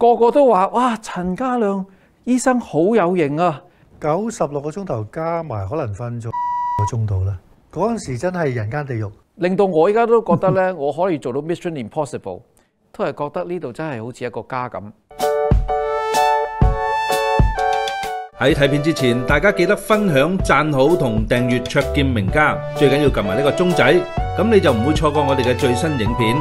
个个都话哇，陈家亮医生好有型啊！九十六个钟头加埋，可能瞓咗个钟到啦。嗰阵时真系人间地狱，令到我依家都觉得咧，我可以做到 m i s n Impossible，都系觉得呢度真系好似一个家咁。喺睇片之前，大家记得分享、赞好同订阅卓见名家，最紧要揿埋呢个钟仔，咁你就唔会错过我哋嘅最新影片。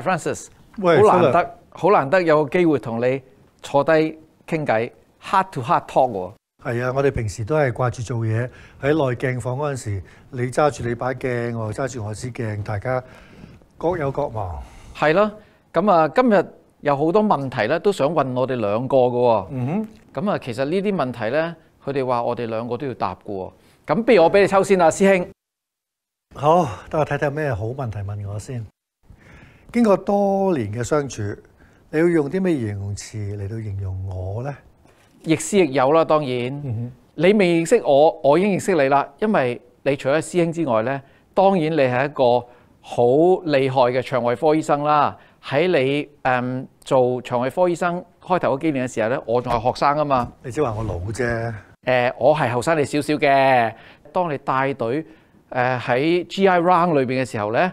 Hi，Francis，好难得，好难得有个机会同你坐低倾偈，heart to heart talk。系啊，我哋平时都系挂住做嘢，喺内镜房嗰阵时，你揸住你把镜，我揸住我支镜，大家各有各忙。系咯，咁啊，今日有好多问题咧，都想问我哋两个噶。嗯哼，咁啊，其实呢啲问题咧，佢哋话我哋两个都要答噶。咁，不如我俾你抽先啊，师兄。好，等我睇睇有咩好问题问我先。经过多年嘅相處，你要用啲咩形容詞嚟到形容我呢？亦師亦友啦，當然。你未認識我，我已經認識你啦。因為你除咗師兄之外呢，當然你係一個好厲害嘅腸胃科醫生啦。喺你誒做腸胃科醫生開頭嗰幾年嘅時候呢，我仲係學生啊嘛。你即話我老啫？誒，我係後生你少少嘅。當你帶隊誒喺 GI run 裏邊嘅時候呢。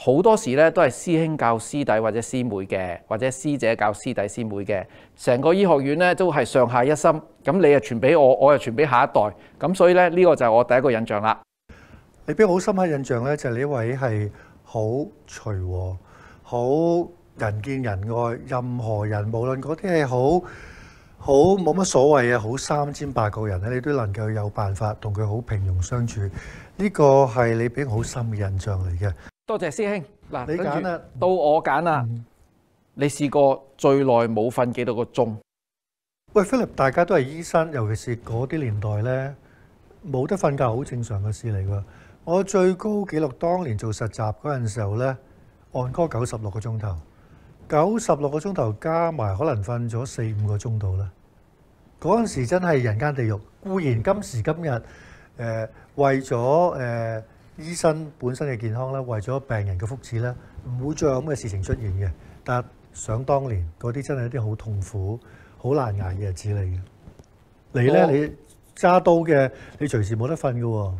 好多時咧都係師兄教師弟或者師妹嘅，或者師姐教師弟師妹嘅。成個醫學院咧都係上下一心，咁你又傳俾我，我又傳俾下一代。咁所以咧呢個就係我第一個印象啦。你俾好深刻印象咧，就係呢位係好隨和、好人見人愛，任何人無論嗰啲係好好冇乜所謂啊，好三千八個人咧，你都能夠有辦法同佢好平庸相處。呢個係你俾好深嘅印象嚟嘅。多谢师兄嗱，你拣啦，到我拣啦。你试过最耐冇瞓几多个钟？喂，Philip，大家都系医生，尤其是嗰啲年代咧，冇得瞓觉好正常嘅事嚟噶。我最高纪录当年做实习嗰阵时候咧，按歌九十六个钟头，九十六个钟头加埋可能瞓咗四五个钟度啦。嗰阵时真系人间地狱。固然今时今日，诶，为咗诶。醫生本身嘅健康咧，為咗病人嘅福祉咧，唔會再有咁嘅事情出現嘅。但係想當年嗰啲真係一啲好痛苦、好難捱嘅日子嚟嘅。你咧，你揸刀嘅，你隨時冇得瞓嘅喎。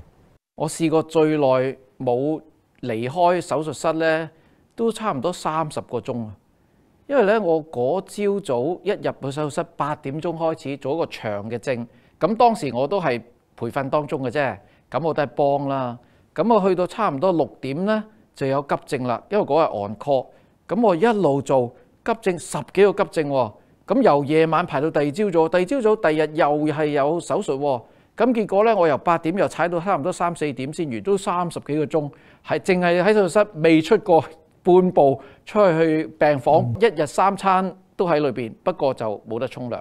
我試過最耐冇離開手術室咧，都差唔多三十個鐘啊。因為咧，我嗰朝早一入去手術室，八點鐘開始做一個長嘅症，咁當時我都係培訓當中嘅啫，咁我都係幫啦。咁我去到差唔多六點咧，就有急症啦。因為嗰日 on call，咁我一路做急症十幾個急症喎。咁由夜晚排到第二朝早，第二朝早第二日又係有手術。咁結果咧，我由八點又踩到差唔多三四點先完，都三十幾個鐘，係淨係喺手術室未出過半步，出去去病房一日三餐都喺裏邊，不過就冇得沖涼。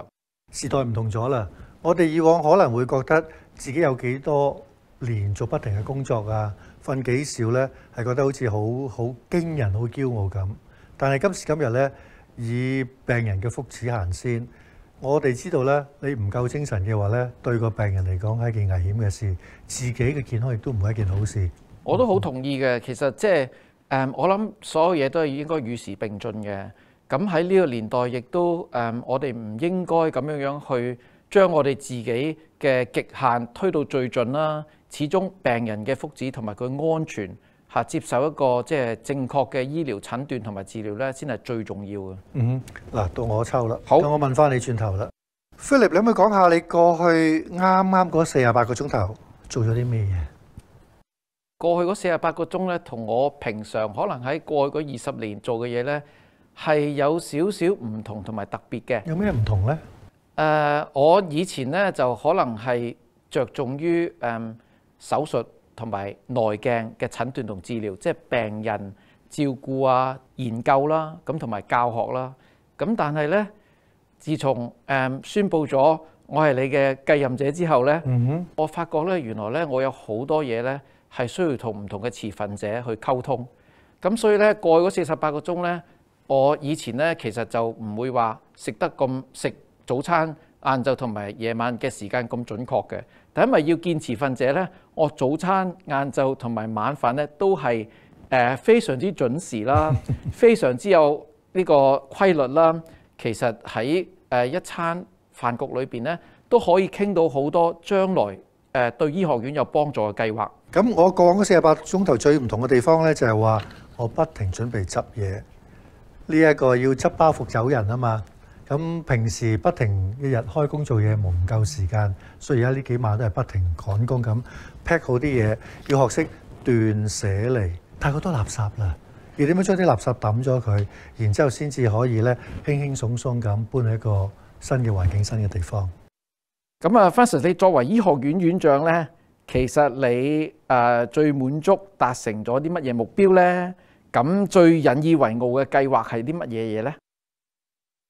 時代唔同咗啦，我哋以往可能會覺得自己有幾多。連續不停嘅工作啊，瞓幾少呢？係覺得好似好好驚人、好驕傲咁。但係今時今日呢，以病人嘅福祉行先，我哋知道呢，你唔夠精神嘅話呢，對個病人嚟講係件危險嘅事，自己嘅健康亦都唔係一件好事。我都好同意嘅，其實即係誒，我諗所有嘢都係應該與時並進嘅。咁喺呢個年代，亦都誒，我哋唔應該咁樣樣去將我哋自己嘅極限推到最盡啦。始終病人嘅福祉同埋佢安全嚇接受一個即係正確嘅醫療診斷同埋治療咧，先係最重要嘅。嗯，嗱，到我抽啦，好，我問翻你轉頭啦，Philip，你可唔可以講下你過去啱啱嗰四廿八個鐘頭做咗啲咩嘢？過去嗰四廿八個鐘咧，同我平常可能喺過去嗰二十年做嘅嘢咧，係有少少唔同同埋特別嘅。有咩唔同咧？誒，我以前咧就可能係着重於誒。手術同埋內鏡嘅診斷同治療，即係病人照顧啊、研究啦，咁同埋教學啦。咁但係咧，自從誒宣布咗我係你嘅繼任者之後咧，我發覺咧原來咧我有好多嘢咧係需要同唔同嘅持份者去溝通。咁所以咧過去嗰四十八個鐘咧，我以前咧其實就唔會話食得咁食早餐、晏晝同埋夜晚嘅時間咁準確嘅。睇咪要見持份者咧，我早餐、晏晝同埋晚飯咧都係誒非常之準時啦，非常之有呢個規律啦。其實喺誒一餐飯局裏邊咧，都可以傾到好多將來誒對醫學院有幫助嘅計劃。咁我過往嗰四十八鐘頭最唔同嘅地方咧，就係話我不停準備執嘢，呢一個要執包袱走人啊嘛。咁平時不停一日開工做嘢，忙唔夠時間，所以而家呢幾晚都係不停趕工咁 pack 好啲嘢，要學識斷捨離，太過多垃圾啦。要點樣將啲垃圾抌咗佢，然之後先至可以咧輕輕鬆鬆咁搬去一個新嘅環境、新嘅地方。咁啊 r f e s s 你作為醫學院院長咧，其實你誒最滿足達成咗啲乜嘢目標咧？咁最引以為傲嘅計劃係啲乜嘢嘢咧？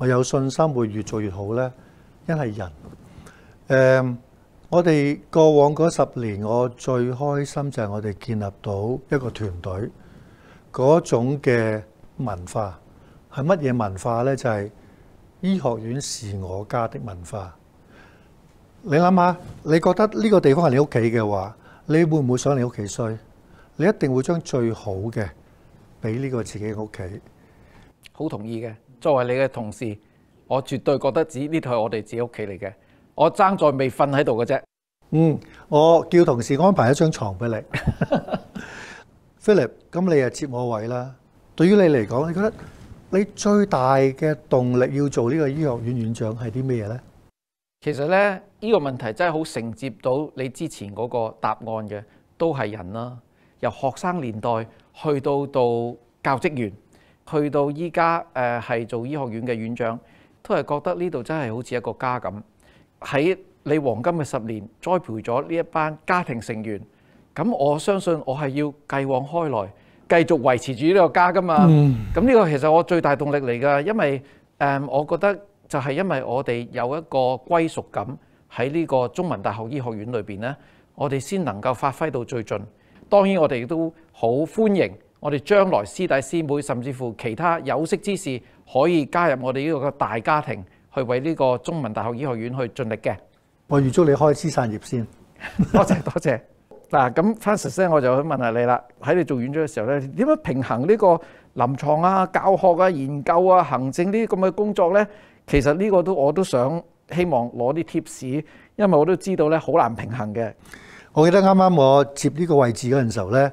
我有信心會越做越好呢？一係人。誒，我哋過往嗰十年，我最開心就係我哋建立到一個團隊嗰種嘅文化係乜嘢文化呢？就係醫學院是我家的文化。你諗下，你覺得呢個地方係你屋企嘅話，你會唔會想你屋企衰？你一定會將最好嘅俾呢個自己屋企。好同意嘅。作為你嘅同事，我絕對覺得只呢套係我哋自己屋企嚟嘅。我爭在未瞓喺度嘅啫。嗯，我叫同事安排一張床俾你，Philip。咁你又接我位啦。對於你嚟講，你覺得你最大嘅動力要做呢個醫學院院長係啲咩嘢咧？其實咧，呢個問題真係好承接到你之前嗰個答案嘅，都係人啦。由學生年代去到到教職員。去到依家，誒係做醫學院嘅院長，都係覺得呢度真係好似一個家咁。喺你黃金嘅十年栽培咗呢一班家庭成員，咁我相信我係要繼往開來，繼續維持住呢個家噶嘛。咁呢個其實我最大動力嚟噶，因為誒，我覺得就係因為我哋有一個歸屬感喺呢個中文大學醫學院裏邊咧，我哋先能夠發揮到最盡。當然我哋都好歡迎。我哋將來師弟師妹，甚至乎其他有識之士，可以加入我哋呢個大家庭，去為呢個中文大學醫學院去盡力嘅。我預祝你開枝散葉先，多謝多謝。嗱，咁 Francis 咧，我就想問下你啦，喺你做院長嘅時候咧，點樣平衡呢個臨床啊、教學啊、研究啊、行政呢啲咁嘅工作咧？其實呢個都我都想希望攞啲 tips，因為我都知道咧，好難平衡嘅。我記得啱啱我接呢個位置嗰陣時候咧。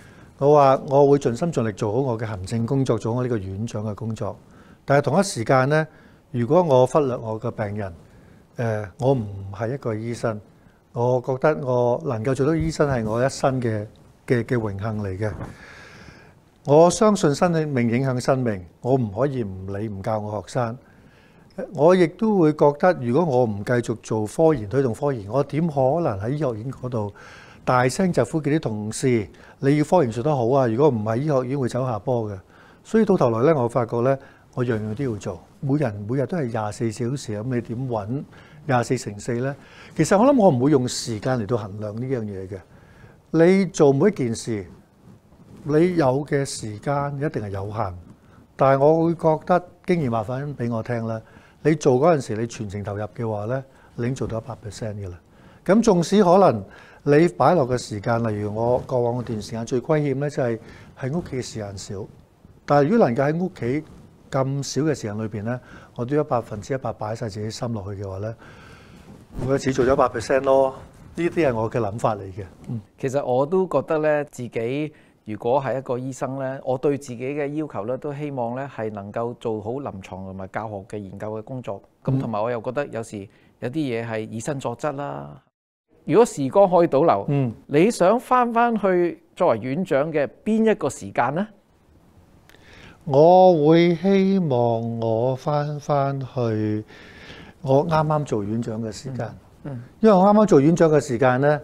我話：我會盡心盡力做好我嘅行政工作，做好呢個院長嘅工作。但係同一時間呢，如果我忽略我嘅病人，誒，我唔係一個醫生。我覺得我能夠做到醫生係我一生嘅嘅嘅榮幸嚟嘅。我相信生命影響生命，我唔可以唔理唔教我學生。我亦都會覺得，如果我唔繼續做科研推動科研，我點可能喺醫院嗰度？大聲就呼叫啲同事，你要科研做得好啊！如果唔係，醫學院會走下坡嘅。所以到頭來咧，我發覺咧，我樣樣都要做，每人每日都係廿四小時咁，你點揾廿四乘四咧？其實我諗，我唔會用時間嚟到衡量呢樣嘢嘅。你做每一件事，你有嘅時間一定係有限，但係我會覺得，經驗麻煩俾我聽啦。你做嗰陣時，你全程投入嘅話咧，你已做到一百 percent 嘅啦。咁縱使可能。你擺落嘅時間，例如我過往嗰段時間最虧欠咧，就係喺屋企嘅時間少。但係如果能夠喺屋企咁少嘅時間裏邊咧，我都一百分之一百擺晒自己心落去嘅話咧，我只做咗百 percent 咯。呢啲係我嘅諗法嚟嘅。嗯，其實我都覺得咧，自己如果係一個醫生咧，我對自己嘅要求咧，都希望咧係能夠做好臨床同埋教學嘅研究嘅工作。咁同埋我又覺得有時有啲嘢係以身作則啦。如果時光可以倒流，嗯，你想翻翻去作為院長嘅邊一個時間呢？我會希望我翻翻去我啱啱做院長嘅時間，嗯，因為我啱啱做院長嘅時間呢，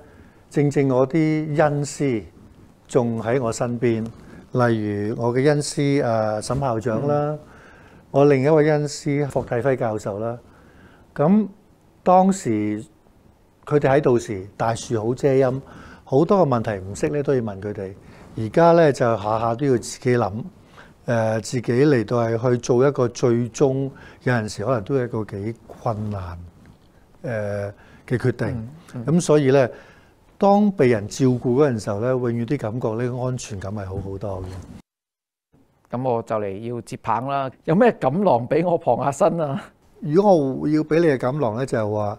正正我啲恩師仲喺我身邊，例如我嘅恩師誒沈校長啦，我另一位恩師霍大輝教授啦，咁當時。佢哋喺度時，大樹好遮陰，好多個問題唔識咧，都要問佢哋。而家咧就下下都要自己諗，誒自己嚟到係去做一個最終，有陣時可能都係一個幾困難誒嘅決定。咁所以咧，當被人照顧嗰陣時候咧，永遠啲感覺呢個安全感係好好多嘅。咁我就嚟要接棒啦，有咩錦囊俾我旁下身啊？如果我要俾你嘅錦囊咧，就係話。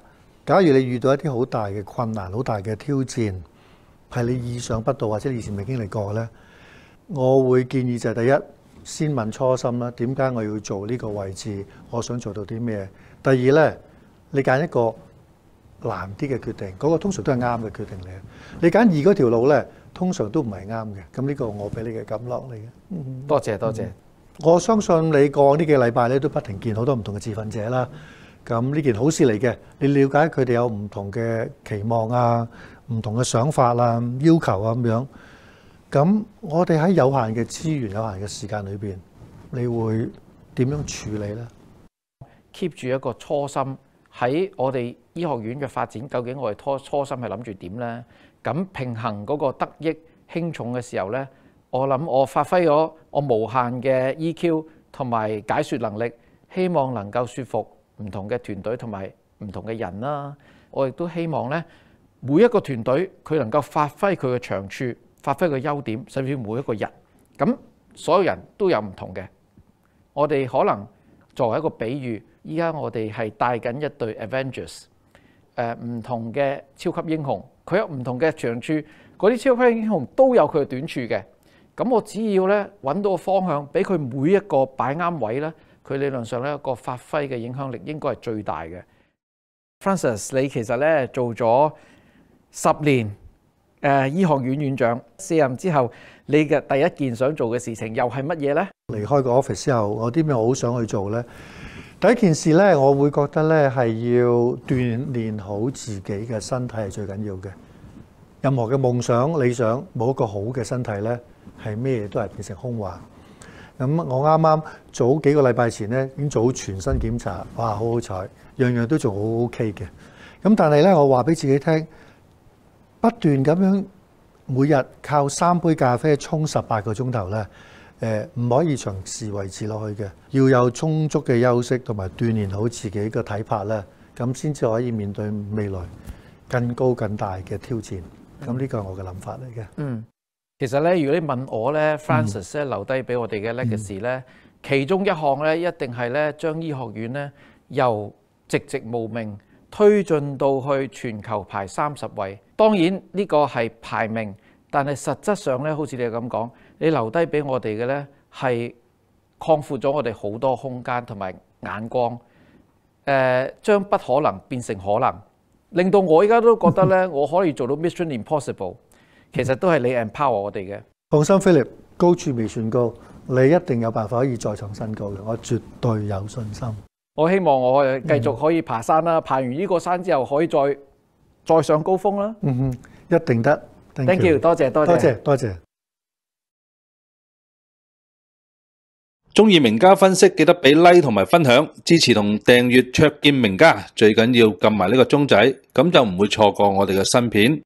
假如你遇到一啲好大嘅困難、好大嘅挑戰，係你意想不到或者以前未經歷過咧，我會建議就係第一，先問初心啦。點解我要做呢個位置？我想做到啲咩？第二咧，你揀一個難啲嘅決定，嗰個通常都係啱嘅決定嚟。你揀二嗰條路咧，通常都唔係啱嘅。咁呢個我俾你嘅感落嚟。嘅。多謝多謝。我相信你過呢幾禮拜咧，都不停見好多唔同嘅自憤者啦。咁呢件好事嚟嘅，你了解佢哋有唔同嘅期望啊、唔同嘅想法啊、要求啊咁樣。咁我哋喺有限嘅資源、有限嘅時間裏邊，你會點樣處理咧？keep 住一個初心，喺我哋醫學院嘅發展，究竟我哋初初心係諗住點咧？咁平衡嗰個得益輕重嘅時候咧，我諗我發揮咗我無限嘅 EQ 同埋解说能力，希望能夠说服。唔同嘅團隊同埋唔同嘅人啦，我亦都希望咧，每一個團隊佢能夠發揮佢嘅長處，發揮佢優點，甚至每一個人，咁所有人都有唔同嘅。我哋可能作為一個比喻，依家我哋係帶緊一隊 Avengers，誒唔同嘅超級英雄，佢有唔同嘅長處，嗰啲超級英雄都有佢嘅短處嘅。咁我只要咧揾到個方向，俾佢每一個擺啱位咧。佢理論上咧個發揮嘅影響力應該係最大嘅。Francis，你其實咧做咗十年誒醫學院院長，卸任之後，你嘅第一件想做嘅事情又係乜嘢咧？離開個 office 之後，我啲咩好想去做咧？第一件事咧，我會覺得咧係要鍛鍊好自己嘅身體係最緊要嘅。任何嘅夢想、理想，冇一個好嘅身體咧，係咩都係變成空話。咁我啱啱早幾個禮拜前咧，已經做全身檢查，哇，好好彩，樣樣都仲好 OK 嘅。咁但系咧，我話俾自己聽，不斷咁樣每日靠三杯咖啡衝十八個鐘頭咧，誒唔可以長時維持落去嘅。要有充足嘅休息同埋鍛鍊好自己嘅體魄咧，咁先至可以面對未來更高更大嘅挑戰。咁呢個我嘅諗法嚟嘅。嗯。其实咧，如果你问我咧，Francis 咧留低俾我哋嘅 legacy 咧，其中一项咧一定系咧，将医学院咧由寂寂无名推进到去全球排三十位。当然呢个系排名，但系实质上咧，好似你咁讲，你留低俾我哋嘅咧系扩阔咗我哋好多空间同埋眼光。诶，将不可能变成可能，令到我依家都觉得咧，我可以做到 m i i s s o n Impossible。其实都系你 empower 我哋嘅。放心，Philip，高处未算高，你一定有办法可以再創新高嘅，我绝对有信心。我希望我继续可以爬山啦，爬完呢个山之后可以再再上高峰啦。嗯哼，一定得。t h a n you，多谢多谢多谢多谢。中意名家分析，记得俾 like 同埋分享，支持同订阅卓见名家。最紧要揿埋呢个钟仔，咁就唔会错过我哋嘅新片。